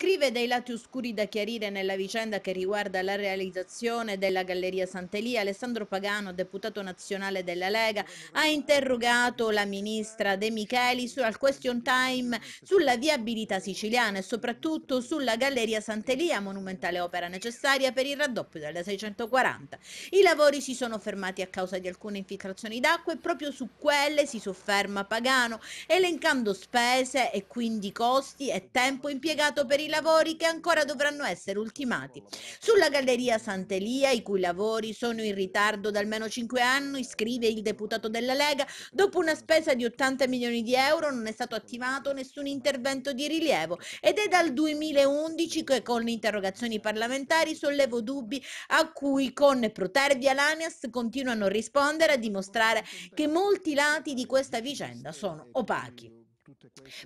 Scrive dei lati oscuri da chiarire nella vicenda che riguarda la realizzazione della Galleria Sant'Elia. Alessandro Pagano, deputato nazionale della Lega, ha interrogato la ministra De Micheli al question time sulla viabilità siciliana e soprattutto sulla Galleria Sant'Elia, monumentale opera necessaria per il raddoppio della 640. I lavori si sono fermati a causa di alcune infiltrazioni d'acqua e proprio su quelle si sofferma Pagano, elencando spese e quindi costi e tempo impiegato per il i lavori che ancora dovranno essere ultimati. Sulla galleria Sant'Elia, i cui lavori sono in ritardo da almeno 5 anni, scrive il deputato della Lega, dopo una spesa di 80 milioni di euro non è stato attivato nessun intervento di rilievo ed è dal 2011 che con le interrogazioni parlamentari sollevo dubbi a cui con Protervia l'ANES continuano a rispondere a dimostrare che molti lati di questa vicenda sono opachi.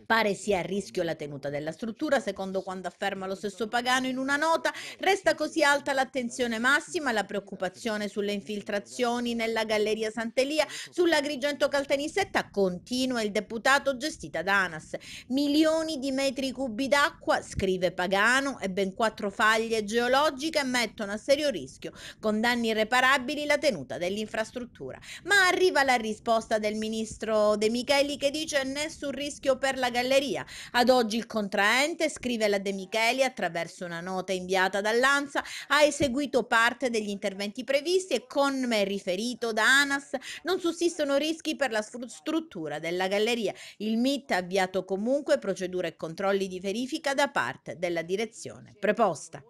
Pare sia a rischio la tenuta della struttura, secondo quanto afferma lo stesso Pagano in una nota, resta così alta l'attenzione massima la preoccupazione sulle infiltrazioni nella Galleria Sant'Elia, sull'Agrigento Caltanissetta, continua il deputato gestita da ANAS. Milioni di metri cubi d'acqua, scrive Pagano, e ben quattro faglie geologiche mettono a serio rischio, con danni irreparabili, la tenuta dell'infrastruttura. Ma arriva la risposta del ministro De Micheli che dice nessun rischio per la galleria. Ad oggi il contraente, scrive la De Micheli attraverso una nota inviata dall'ANSA, ha eseguito parte degli interventi previsti e come riferito da ANAS non sussistono rischi per la struttura della galleria. Il MIT ha avviato comunque procedure e controlli di verifica da parte della direzione preposta.